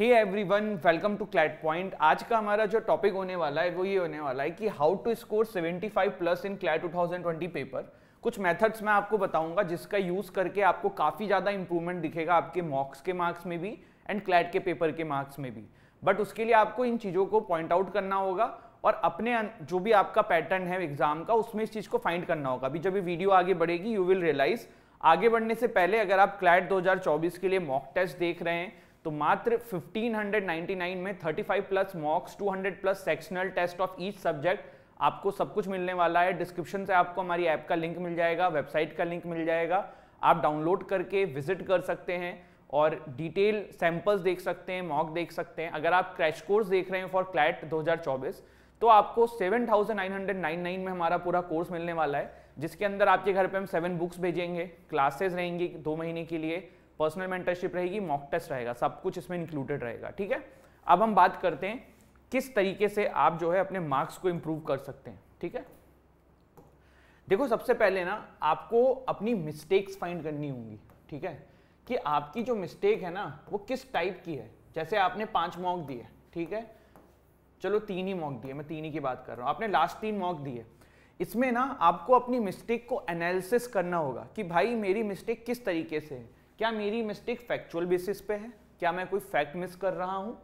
Hey one welcome to CLAT point आज का हमारा जो टॉपिक होने वाला है वो ये होने वाला है कि how to score 75 plus in CLAT 2020 paper कुछ मेथड्स मैं आपको बताऊंगा जिसका यूज करके आपको काफी ज्यादा इंप्रूवमेंट दिखेगा आपके मॉक्स के मार्क्स में भी एंड क्लैट के पेपर के मार्क्स में भी बट उसके लिए आपको इन चीजों को पॉइंट आउट करना होगा और अपने जो भी आपका पैटर्न है एग्जाम का उसमें इस चीज को फाइंड करना होगा अभी जब ये वीडियो आगे बढ़ेगी यू विल रियलाइज आगे बढ़ने से पहले अगर आप क्लैट 2024 के लिए मॉक टेस्ट देख रहे हैं तो मात्र 1599 में 35 plus mocks 200 plus sectional test of each subject आपको सब कुछ मिलने वाला है डिस्क्रिप्शन से आपको हमारी ऐप का लिंक मिल जाएगा वेबसाइट का लिंक मिल जाएगा आप डाउनलोड करके विजिट कर सकते हैं और डिटेल सैंपल्स देख सकते हैं मॉक देख सकते हैं अगर आप क्रैश कोर्स देख रहे हैं फॉर क्लैट 2024 तो आपको 7999 में हमारा पूरा कोर्स मिलने वाला है जिसके अंदर आपके घर पे हम सेवन बुक्स भेजेंगे क्लासेस रहेंगी दो महीने के लिए पर्सनल मेंटरशिप रहेगी मॉक टेस्ट रहेगा सब कुछ इसमें इंक्लूडेड रहेगा ठीक है अब हम बात करते हैं किस तरीके से आप जो है अपने मार्क्स को इंप्रूव कर सकते हैं ठीक है देखो सबसे पहले ना आपको अपनी मिस्टेक्स फाइंड करनी होंगी ठीक है कि आपकी जो मिस्टेक है ना वो किस टाइप की है जैसे आपने पांच मॉक दिए ठीक है चलो तीन ही मॉक दिए मैं तीन ही की बात कर रहा हूं आपने लास्ट तीन मॉक दिए इसमें ना आपको अपनी मिस्टेक को एनालिसिस करना होगा कि भाई मेरी मिस्टेक किस तरीके से है क्या मेरी मिस्टेक फैक्चुअल बेसिस पे है क्या मैं कोई फैक्ट मिस कर रहा हूँ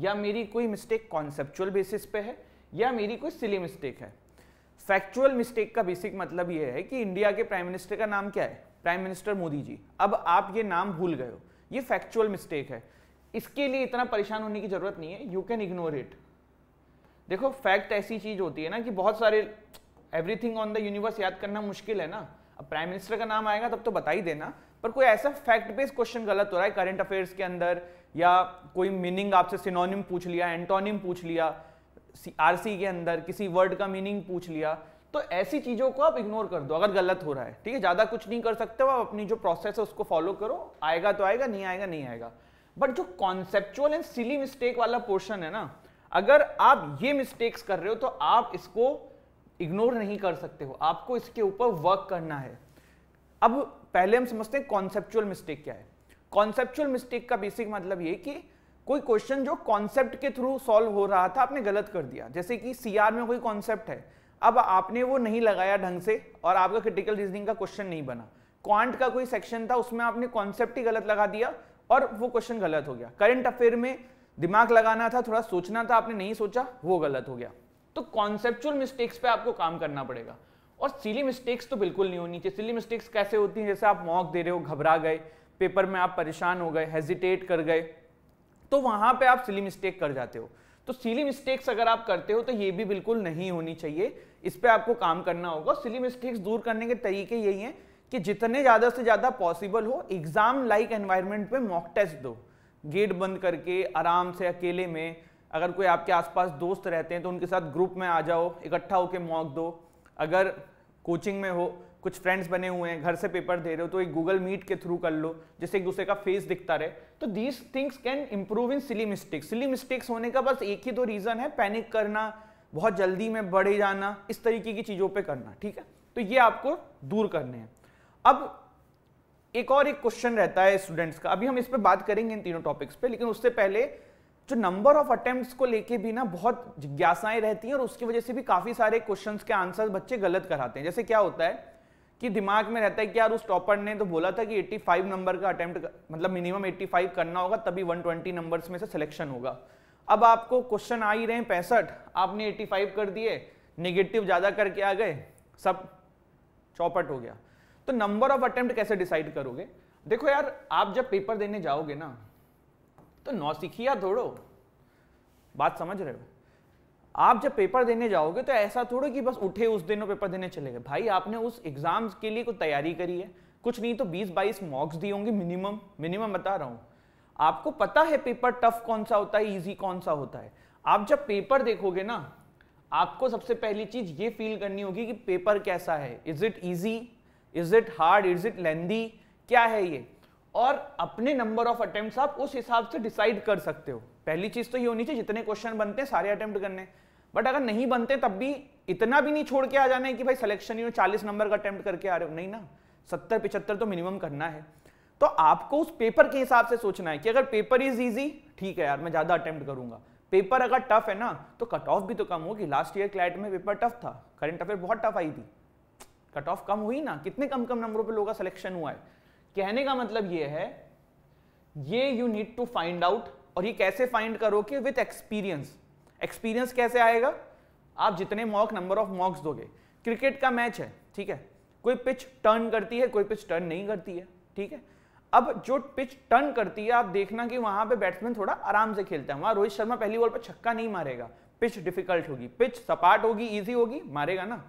या मेरी कोई मिस्टेक कॉन्सेप्चुअल बेसिस पे है या मेरी कोई सिली मिस्टेक है फैक्चुअल मिस्टेक का बेसिक मतलब यह है कि इंडिया के प्राइम मिनिस्टर का नाम क्या है प्राइम मिनिस्टर मोदी जी अब आप ये नाम भूल गए हो ये फैक्चुअल मिस्टेक है इसके लिए इतना परेशान होने की जरूरत नहीं है यू कैन इग्नोर इट देखो फैक्ट ऐसी चीज होती है ना कि बहुत सारे एवरीथिंग ऑन द यूनिवर्स याद करना मुश्किल है ना अब प्राइम मिनिस्टर का नाम आएगा तब तो बता ही देना पर कोई ऐसा फैक्ट बेस्ड क्वेश्चन गलत हो रहा है करंट अफेयर्स के अंदर या कोई मीनिंग आपसे सिनोनिम पूछ लिया एंटोनिम पूछ लिया आरसी के अंदर किसी वर्ड का मीनिंग पूछ लिया तो ऐसी चीज़ों को आप इग्नोर कर दो अगर गलत हो रहा है ठीक है ज़्यादा कुछ नहीं कर सकते हो आप अपनी जो प्रोसेस है उसको फॉलो करो आएगा तो आएगा नहीं आएगा नहीं आएगा बट जो कॉन्सेप्चुअल एंड सिली मिस्टेक वाला पोर्शन है ना अगर आप ये मिस्टेक्स कर रहे हो तो आप इसको इग्नोर नहीं कर सकते हो आपको इसके ऊपर वर्क करना है अब पहले हम समझते हैं कॉन्सेप्चुअल मिस्टेक क्या है कॉन्सेप्चुअल मिस्टेक का बेसिक मतलब ये कि कोई क्वेश्चन जो कॉन्सेप्ट के थ्रू सॉल्व हो रहा था आपने गलत कर दिया जैसे कि सीआर में कोई कॉन्सेप्ट है अब आपने वो नहीं लगाया ढंग से और आपका क्रिटिकल रीजनिंग का क्वेश्चन नहीं बना क्वांट का कोई सेक्शन था उसमें आपने कॉन्सेप्ट ही गलत लगा दिया और वो क्वेश्चन गलत हो गया करंट अफेयर में दिमाग लगाना था थोड़ा सोचना था आपने नहीं सोचा वो गलत हो गया तो कॉन्सेप्चुअल मिस्टेक्स पे आपको काम करना पड़ेगा और सिली मिस्टेक्स तो बिल्कुल नहीं होनी चाहिए सिली मिस्टेक्स कैसे होती हैं जैसे आप मॉक दे रहे हो घबरा गए पेपर में आप परेशान हो गए हेजिटेट कर गए तो वहां पे आप सिली मिस्टेक कर जाते हो तो सिली मिस्टेक्स अगर आप करते हो तो ये भी बिल्कुल नहीं होनी चाहिए इस पर आपको काम करना होगा सिली मिस्टेक्स दूर करने के तरीके यही है कि जितने ज़्यादा से ज़्यादा पॉसिबल हो एग्ज़ाम लाइक एनवायरमेंट में मॉक टेस्ट दो गेट बंद करके आराम से अकेले में अगर कोई आपके आसपास दोस्त रहते हैं तो उनके साथ ग्रुप में आ जाओ इकट्ठा होकर मॉक दो अगर कोचिंग में हो कुछ फ्रेंड्स बने हुए हैं घर से पेपर दे रहे हो तो एक गूगल मीट के थ्रू कर लो जिससे एक दूसरे का फेस दिखता रहे तो these things can improve in silly mistakes silly mistakes होने का बस एक ही दो रीज़न है पैनिक करना बहुत जल्दी में बढ़े जाना इस तरीके की चीज़ों पे करना ठीक है तो ये आपको दूर करने हैं अब एक और एक क्वेश्चन रहता है स्टूडेंट्स का अभी हम इस पर बात करेंगे इन तीनों टॉपिक्स पे लेकिन उससे पहले जो नंबर ऑफ अटेम्प्ट को लेके भी ना बहुत जिज्ञासाएं रहती हैं और उसकी वजह से भी काफ़ी सारे क्वेश्चंस के आंसर बच्चे गलत कराते हैं जैसे क्या होता है कि दिमाग में रहता है कि यार उस टॉपर ने तो बोला था कि 85 नंबर का अटेम्प्ट मतलब मिनिमम 85 करना होगा तभी 120 नंबर्स में से सिलेक्शन होगा अब आपको क्वेश्चन आ ही रहे हैं पैंसठ आपने 85 कर दिए निगेटिव ज़्यादा करके आ गए सब चौपट हो गया तो नंबर ऑफ अटेम्प्ट कैसे डिसाइड करोगे देखो यार आप जब पेपर देने जाओगे ना तो नौसिखिया थोड़ो बात समझ रहे हो आप जब पेपर देने जाओगे तो ऐसा थोड़ा कि बस उठे उस दिनों पेपर देने चले गए भाई आपने उस एग्जाम के लिए कुछ तैयारी करी है कुछ नहीं तो 20-22 मॉक्स दिए होंगे मिनिमम मिनिमम बता रहा हूं आपको पता है पेपर टफ कौन सा होता है इजी कौन सा होता है आप जब पेपर देखोगे ना आपको सबसे पहली चीज ये फील करनी होगी कि पेपर कैसा है is it easy is it hard is it lengthy क्या है ये और अपने नंबर ऑफ अटेम्प्ट आप उस हिसाब से डिसाइड कर सकते हो पहली चीज तो ये होनी चाहिए जितने क्वेश्चन बनते हैं सारे अटेम्प्ट करने बट अगर नहीं बनते तब भी इतना भी नहीं छोड़ के आ जाना है कि भाई सिलेक्शन ही चालीस नंबर का अटेम्प्ट करके आ रहे हो नहीं ना सत्तर पिछहत्तर तो मिनिमम करना है तो आपको उस पेपर के हिसाब से सोचना है कि अगर पेपर इज इजी ठीक है यार मैं ज्यादा अटेम्प्ट करूंगा पेपर अगर टफ है ना तो कट ऑफ भी तो कम होगी लास्ट ईयर क्लैट में पेपर टफ था करंट अफेयर बहुत टफ आई थी कट ऑफ कम हुई ना कितने कम कम नंबरों पर लोगों का सिलेक्शन हुआ है कहने का मतलब यह है ये you need to find out और ये कैसे फाइंड करोगे विथ एक्सपीरियंस एक्सपीरियंस कैसे आएगा आप जितने मॉक नंबर ऑफ मॉक्स दोगे क्रिकेट का मैच है ठीक है कोई पिच टर्न करती है कोई पिच टर्न नहीं करती है ठीक है अब जो पिच टर्न करती है आप देखना कि वहां पे बैट्समैन थोड़ा आराम से खेलता है वहां रोहित शर्मा पहली बॉल पर छक्का नहीं मारेगा पिच डिफिकल्ट होगी पिच सपाट होगी इजी होगी मारेगा ना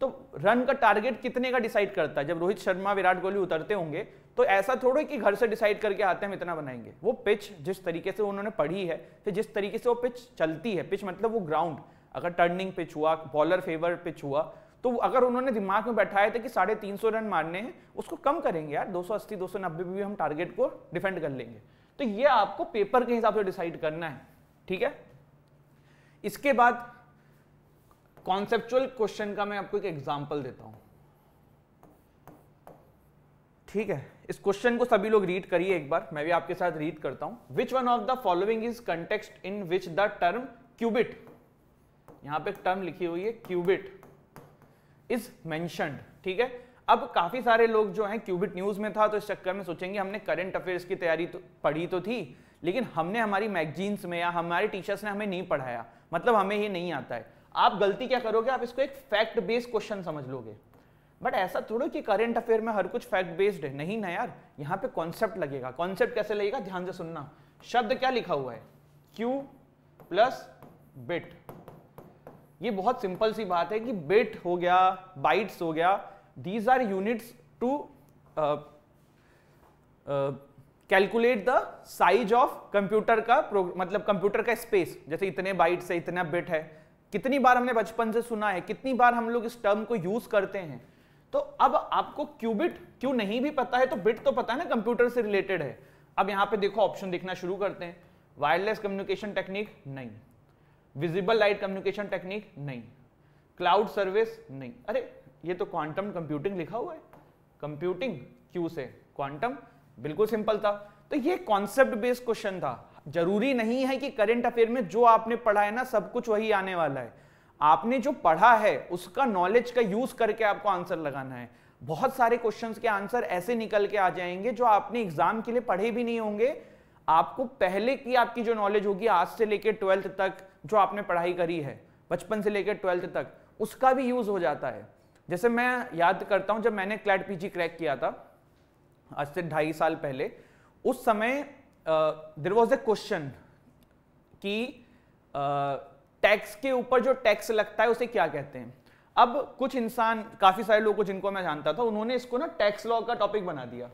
तो रन का टारगेट कितने का डिसाइड करता है जब रोहित शर्मा विराट कोहली उतरते होंगे तो ऐसा थोड़ा कि घर से डिसाइड करके आते हैं इतना बनाएंगे वो पिच जिस तरीके से उन्होंने पढ़ी है फिर जिस तरीके से वो पिच चलती है पिच मतलब वो ग्राउंड अगर टर्निंग पिच हुआ बॉलर फेवर पिच हुआ तो अगर उन्होंने दिमाग में बैठाए थे कि साढ़े तीन सौ रन मारने हैं उसको कम करेंगे यार 280 290 भी हम टारगेट को डिफेंड कर लेंगे तो ये आपको पेपर के हिसाब से डिसाइड करना है ठीक है इसके बाद कॉन्सेप्चुअल क्वेश्चन का मैं आपको एक एग्जाम्पल देता हूं ठीक है इस क्वेश्चन को सभी लोग रीड करिए एक बार मैं भी आपके साथ रीड करता हूं which one of the following is context in which the term qubit यहां पे टर्म लिखी हुई है क्यूबिट इज मैं ठीक है अब काफी सारे लोग जो हैं क्यूबिट न्यूज में था तो इस चक्कर में सोचेंगे हमने करंट अफेयर्स की तैयारी तो पढ़ी तो थी लेकिन हमने हमारी मैगजीन्स में या हमारे टीचर्स ने हमें नहीं पढ़ाया मतलब हमें ये नहीं आता है आप गलती क्या करोगे आप इसको एक फैक्ट बेस्ड क्वेश्चन समझ लोगे बट ऐसा थोड़ा कि करंट अफेयर में हर कुछ फैक्ट बेस्ड है नहीं ना यार यहां पे कॉन्सेप्ट लगेगा कॉन्सेप्ट कैसे लगेगा ध्यान से सुनना शब्द क्या लिखा हुआ है क्यू प्लस बिट ये बहुत सिंपल सी बात है कि बिट हो गया बाइट्स हो गया these are units to calculate the size of computer का मतलब कंप्यूटर का स्पेस जैसे इतने बाइट्स है इतना बिट है कितनी बार हमने बचपन से सुना है कितनी बार हम लोग इस टर्म को यूज करते हैं तो अब आपको क्यूबिट क्यों नहीं भी पता है तो बिट तो पता है ना कंप्यूटर से रिलेटेड है अब यहाँ पे देखो ऑप्शन दिखना शुरू करते हैं वायरलेस कम्युनिकेशन टेक्निक नहीं विजिबल लाइट कम्युनिकेशन टेक्निक नहीं क्लाउड सर्विस नहीं अरे ये तो क्वांटम कंप्यूटिंग लिखा हुआ है कंप्यूटिंग क्यू से क्वांटम बिल्कुल सिंपल था तो ये कॉन्सेप्ट बेस्ड क्वेश्चन था जरूरी नहीं है कि करंट अफेयर में जो आपने पढ़ा है ना सब कुछ वही आने वाला है आपने जो पढ़ा है उसका नॉलेज का यूज करके आपको आंसर लगाना है बहुत सारे क्वेश्चंस के आंसर ऐसे निकल के आ जाएंगे जो आपने एग्जाम के लिए पढ़े भी नहीं होंगे आपको पहले की आपकी जो नॉलेज होगी आज से लेकर ट्वेल्थ तक जो आपने पढ़ाई करी है बचपन से लेकर ट्वेल्थ तक उसका भी यूज हो जाता है जैसे मैं याद करता हूं जब मैंने क्लैट पीजी क्रैक किया था आज से ढाई साल पहले उस समय देर वॉज अ क्वेश्चन कि टैक्स uh, के ऊपर जो टैक्स लगता है उसे क्या कहते हैं अब कुछ इंसान काफ़ी सारे लोगों को जिनको मैं जानता था उन्होंने इसको ना टैक्स लॉ का टॉपिक बना दिया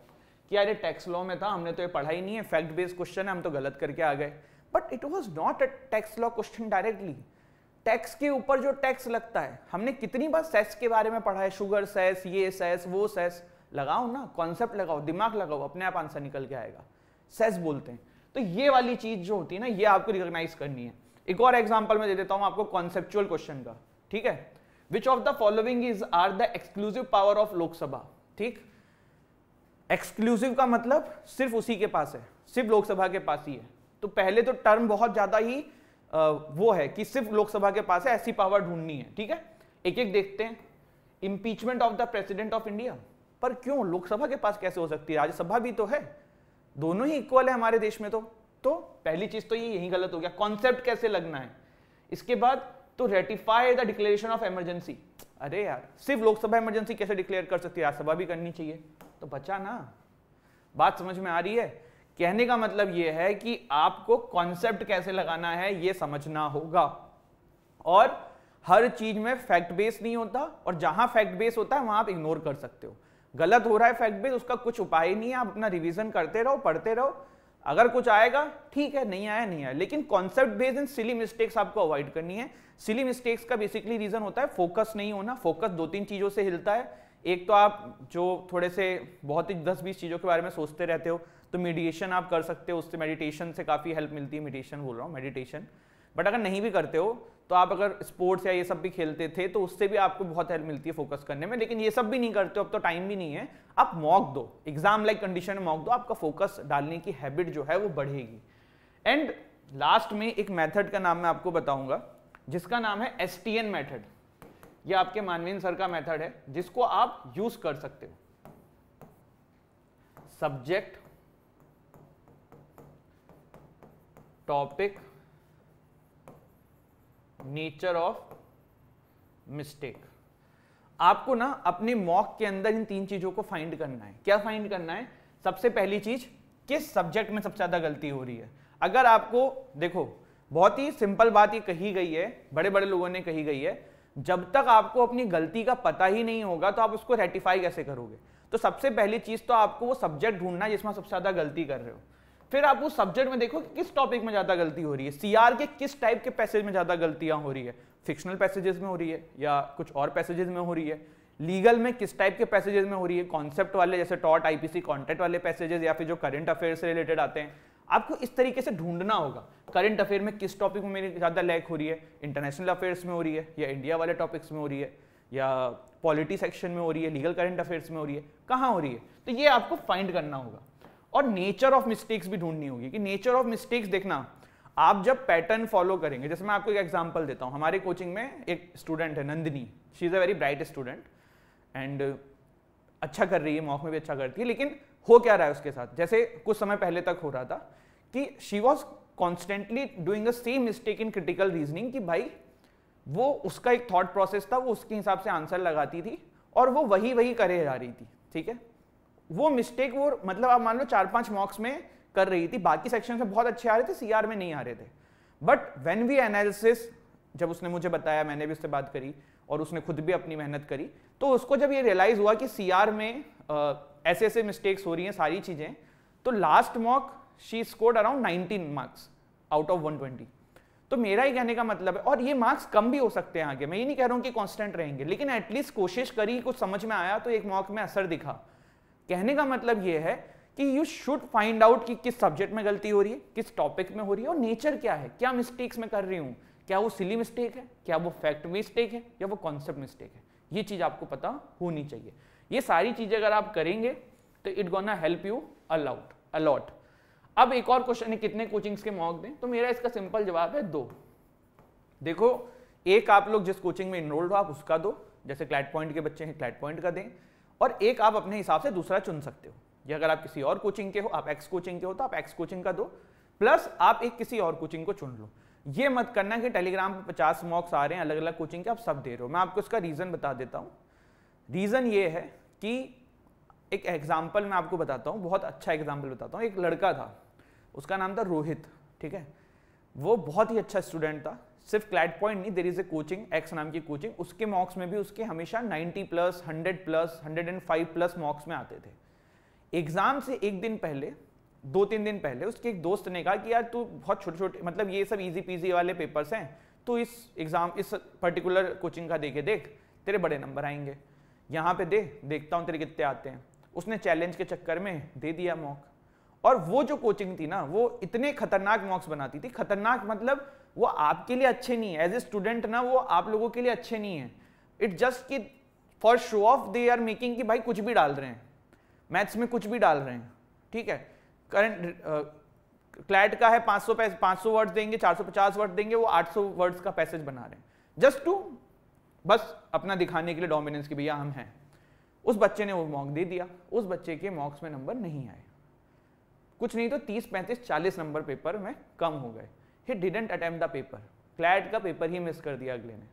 कि यार ये टैक्स लॉ में था हमने तो ये पढ़ा ही नहीं है फैक्ट बेस्ड क्वेश्चन है हम तो गलत करके आ गए but it was not a tax law question directly tax के ऊपर जो टैक्स लगता है हमने कितनी बार सेस के बारे में पढ़ा है शुगर सेस ये सेस वो सेस लगाओ ना कॉन्सेप्ट लगाओ दिमाग लगाओ अपने आप आंसर निकल के आएगा सेस बोलते हैं तो ये वाली चीज जो होती है ना ये आपको रिकॉग्नाइज करनी है एक और एग्जाम्पल मैं दे देता हूँ आपको कॉन्सेप्चुअल क्वेश्चन का ठीक है which of the following is are the exclusive power of Lok Sabha ठीक एक्सक्लूसिव का मतलब सिर्फ उसी के पास है सिर्फ लोकसभा के पास ही है तो पहले तो टर्म बहुत ज्यादा ही वो है कि सिर्फ लोकसभा के पास है ऐसी पावर ढूंढनी है ठीक है एक एक देखते हैं impeachment of the president of India पर क्यों लोकसभा के पास कैसे हो सकती है राज्यसभा भी तो है दोनों ही इक्वल है हमारे देश में तो तो पहली चीज तो ये यही गलत हो गया कॉन्सेप्ट कैसे लगना है इसके बाद तो ratify the declaration of emergency अरे यार सिर्फ लोकसभा इमरजेंसी कैसे डिक्लेयर कर सकती है राज्यसभा भी करनी चाहिए तो बचा ना बात समझ में आ रही है कहने का मतलब यह है कि आपको कॉन्सेप्ट कैसे लगाना है ये समझना होगा और हर चीज में फैक्ट बेस नहीं होता और जहां फैक्ट बेस होता है वहां आप इग्नोर कर सकते हो गलत हो रहा है फैक्ट बेस उसका कुछ उपाय नहीं है आप अपना रिविजन करते रहो पढ़ते रहो अगर कुछ आएगा ठीक है नहीं आया नहीं आया लेकिन concept based in silly mistakes आपको अवॉइड करनी है सिली मिस्टेक्स का बेसिकली रीजन होता है फोकस नहीं होना फोकस दो तीन चीज़ों से हिलता है एक तो आप जो थोड़े से बहुत ही दस बीस चीज़ों के बारे में सोचते रहते हो तो मेडिटेशन आप कर सकते हो उससे मेडिटेशन से काफ़ी हेल्प मिलती है मेडिटेशन बोल रहा हूँ मेडिटेशन बट अगर नहीं भी करते हो तो आप अगर स्पोर्ट्स या ये सब भी खेलते थे तो उससे भी आपको बहुत हेल्प मिलती है फोकस करने में लेकिन ये सब भी नहीं करते हो अब तो टाइम भी नहीं है आप मॉक दो एग्जाम लाइक कंडीशन में मॉक दो आपका फोकस डालने की हैबिट जो है वो बढ़ेगी एंड लास्ट में एक मेथड का नाम मैं आपको बताऊंगा जिसका नाम है एस टी एन मैथड ये आपके मानवीन सर का मेथड है जिसको आप यूज कर सकते हो subject topic nature of mistake आपको ना अपने मॉक के अंदर इन तीन चीजों को फाइंड करना है क्या फाइंड करना है सबसे पहली चीज किस सब्जेक्ट में सबसे ज्यादा गलती हो रही है अगर आपको देखो बहुत ही सिंपल बात ये कही गई है बड़े बड़े लोगों ने कही गई है जब तक आपको अपनी गलती का पता ही नहीं होगा तो आप उसको रेटिफाई कैसे करोगे तो सबसे पहली चीज तो आपको वो सब्जेक्ट ढूंढना है जिसमें सबसे ज्यादा गलती कर रहे हो फिर आप उस सब्जेक्ट में देखो कि किस टॉपिक में ज्यादा गलती हो रही है सीआर के किस टाइप के पैसेज में ज्यादा गलतियां हो रही है फिक्शनल पैसेजेस में हो रही है या कुछ और पैसेजेस में हो रही है लीगल में किस टाइप के पैसेजेस में हो रही है कॉन्सेप्ट वाले जैसे टॉट आईपीसी कॉन्टेक्ट वाले पैसेजेस या फिर जो करंट अफेयर से रिलेटेड आते हैं आपको इस तरीके से ढूंढना होगा करंट अफेयर में किस टॉपिक में मेरी ज़्यादा लैक हो रही है इंटरनेशनल अफेयर्स में हो रही है या इंडिया वाले टॉपिक्स में हो रही है या पॉलिटी सेक्शन में हो रही है लीगल करंट अफेयर्स में हो रही है कहाँ हो रही है तो ये आपको फाइंड करना होगा और नेचर ऑफ मिस्टेक्स भी ढूंढनी होगी कि नेचर ऑफ मिस्टेक्स देखना आप जब पैटर्न फॉलो करेंगे जैसे मैं आपको एक एग्जांपल देता हूँ हमारे कोचिंग में एक स्टूडेंट है Nandini she is a very bright student and अच्छा कर रही है मॉक में भी अच्छा करती है लेकिन हो क्या रहा है उसके साथ जैसे कुछ समय पहले तक हो रहा था कि she was constantly doing same mistake in critical reasoning कि भाई वो उसका एक थॉट प्रोसेस था वो उसके हिसाब से आंसर लगाती थी और वो वही वही करे जा रही थी ठीक है वो मिस्टेक वो मतलब आप मान लो चार पांच मॉक्स में कर रही थी बाकी सेक्शन में बहुत अच्छे आ रहे थे सीआर में नहीं आ रहे थे बट वेन वी एनालिसिस जब उसने मुझे बताया मैंने भी उससे बात करी और उसने खुद भी अपनी मेहनत करी तो उसको जब ये रियलाइज हुआ कि सीआर में ऐसे ऐसे मिस्टेक्स हो रही हैं सारी चीज़ें तो last mock she scored around 19 marks out of 120 तो मेरा ही कहने का मतलब है और ये मार्क्स कम भी हो सकते हैं आगे मैं ये नहीं कह रहा हूं कि कॉन्स्टेंट रहेंगे लेकिन एटलीस्ट कोशिश करी कुछ समझ में आया तो एक मॉक में असर दिखा कहने का मतलब यह है कि यू शुड फाइंड आउट कि किस सब्जेक्ट में गलती हो रही है किस टॉपिक में हो रही है और नेचर क्या है क्या मिस्टेक्स में कर रही हूं क्या वो सिली मिस्टेक है क्या वो फैक्ट मिस्टेक है या वो कॉन्सेप्ट मिस्टेक है ये चीज़ आपको पता होनी चाहिए ये सारी चीज़ें अगर आप करेंगे तो it gonna help you a lot a lot अब एक और क्वेश्चन है कितने कोचिंग्स के मॉक दें तो मेरा इसका सिंपल जवाब है दो देखो एक आप लोग जिस कोचिंग में इनरोल्ड हो आप उसका दो जैसे क्लैट पॉइंट के बच्चे हैं क्लैट पॉइंट का दें और एक आप अपने हिसाब से दूसरा चुन सकते हो या अगर आप किसी और कोचिंग के हो आप एक्स कोचिंग के हो तो आप एक्स कोचिंग का दो प्लस आप एक किसी और कोचिंग को चुन लो ये मत करना कि टेलीग्राम पर पचास मॉक्स आ रहे हैं अलग अलग कोचिंग के आप सब दे रहे हो मैं आपको इसका रीज़न बता देता हूँ रीज़न ये है कि एक एग्जाम्पल मैं आपको बताता हूँ बहुत अच्छा एग्जाम्पल बताता हूँ एक लड़का था उसका नाम था रोहित ठीक है वो बहुत ही अच्छा स्टूडेंट था सिर्फ क्लैट पॉइंट नहीं there is a coaching X नाम की कोचिंग उसके मॉक्स में भी उसके हमेशा 90 प्लस 100 प्लस 105 प्लस मॉक्स में आते थे एग्जाम से एक दिन पहले दो तीन दिन पहले उसके एक दोस्त ने कहा कि यार तू बहुत छोटे छोटे मतलब ये सब इजी पीजी वाले पेपर्स हैं तो इस एग्जाम इस पर्टिकुलर कोचिंग का देखे देख तेरे बड़े नंबर आएंगे यहाँ पे दे देखता हूँ तेरे कितने आते हैं उसने चैलेंज के चक्कर में दे दिया मॉक और वो जो कोचिंग थी ना वो इतने खतरनाक मॉक्स बनाती थी खतरनाक मतलब वो आपके लिए अच्छे नहीं है एज ए स्टूडेंट ना वो आप लोगों के लिए अच्छे नहीं है इट जस्ट कि for show off they are making कि भाई कुछ भी डाल रहे हैं मैथ्स में कुछ भी डाल रहे हैं ठीक है करंट क्लैट uh, का है 500 पैसे 500 वर्ड्स देंगे 450 वर्ड देंगे वो 800 वर्ड्स का पैसेज बना रहे हैं जस्ट टू बस अपना दिखाने के लिए डोमिनेंस की भैया हम हैं उस बच्चे ने वो मॉक दे दिया उस बच्चे के मॉक्स में नंबर नहीं आए कुछ नहीं तो 30, 35, 40 नंबर पेपर में कम हो गए he didn't attempt the paper CLAT का पेपर ही मिस कर दिया अगले ने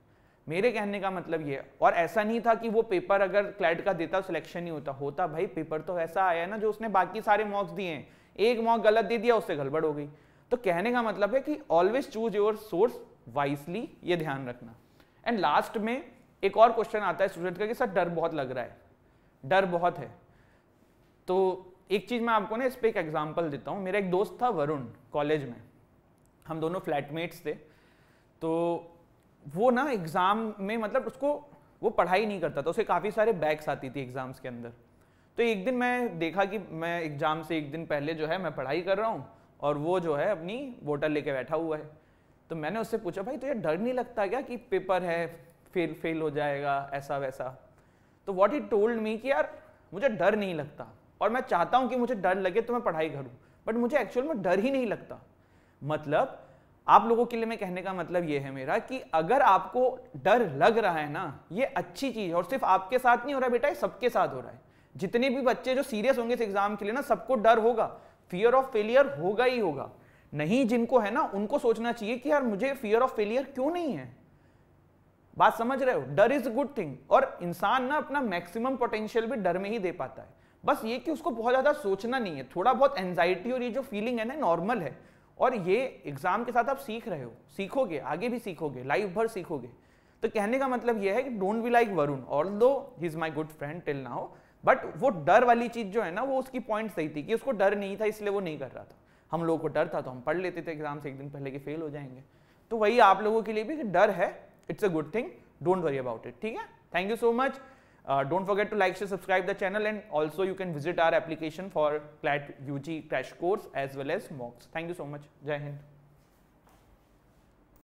मेरे कहने का मतलब ये और ऐसा नहीं था कि वो पेपर अगर क्लैट का देता सिलेक्शन नहीं होता होता भाई पेपर तो ऐसा आया ना जो उसने बाकी सारे मॉक्स दिए हैं एक मॉक गलत दे दिया उससे गड़बड़ हो गई तो कहने का मतलब है कि always choose your source wisely ये ध्यान रखना एंड लास्ट में एक और क्वेश्चन आता है स्टूडेंट का कि सर डर बहुत लग रहा है डर बहुत है तो एक चीज़ मैं आपको ना इस पर एक एग्जाम्पल देता हूँ मेरा एक दोस्त था वरुण कॉलेज में हम दोनों फ्लैटमेट्स थे तो वो ना एग्ज़ाम में मतलब उसको वो पढ़ाई नहीं करता था उसे काफ़ी सारे बैग्स आती थी एग्ज़ाम्स के अंदर तो एक दिन मैं देखा कि मैं एग्ज़ाम से एक दिन पहले जो है मैं पढ़ाई कर रहा हूँ और वो जो है अपनी वोटर लेके बैठा हुआ है तो मैंने उससे पूछा भाई तुझे तो डर नहीं लगता क्या कि पेपर है फेल फेल हो जाएगा ऐसा वैसा तो वॉट ही टोल्ड मी कि यार मुझे डर नहीं लगता और मैं चाहता हूँ कि मुझे डर लगे तो मैं पढ़ाई करूँ बट मुझे एक्चुअल में डर ही नहीं लगता मतलब आप लोगों के लिए मैं कहने का मतलब यह है मेरा कि अगर आपको डर लग रहा है ना ये अच्छी चीज़ है और सिर्फ आपके साथ नहीं हो रहा है बेटा सबके साथ हो रहा है जितने भी बच्चे जो सीरियस होंगे इस एग्जाम के लिए ना सबको डर होगा फियर ऑफ फेलियर होगा ही होगा नहीं जिनको है ना उनको सोचना चाहिए कि यार मुझे फियर ऑफ फेलियर क्यों नहीं है बात समझ रहे हो डर इज गुड थिंग और इंसान ना अपना मैक्सिमम पोटेंशियल भी डर में ही दे पाता है बस ये कि उसको बहुत ज़्यादा सोचना नहीं है थोड़ा बहुत एंजाइटी और ये जो फीलिंग है ना नॉर्मल है और ये एग्जाम के साथ आप सीख रहे हो सीखोगे आगे भी सीखोगे लाइफ भर सीखोगे तो कहने का मतलब ये है कि don't be like Varun although he is my good friend till now but वो डर वाली चीज़ जो है ना वो उसकी पॉइंट सही थी कि उसको डर नहीं था इसलिए वो नहीं कर रहा था हम लोगों को डर था तो हम पढ़ लेते थे एग्जाम से एक दिन पहले कि फेल हो जाएंगे तो वही आप लोगों के लिए भी डर है it's a good thing don't worry about it ठीक है thank you so much Uh, don't forget to like, share, subscribe the channel and also you can visit our application for CLAT UG crash course as well as mocks. Thank you so much. Jai Hind.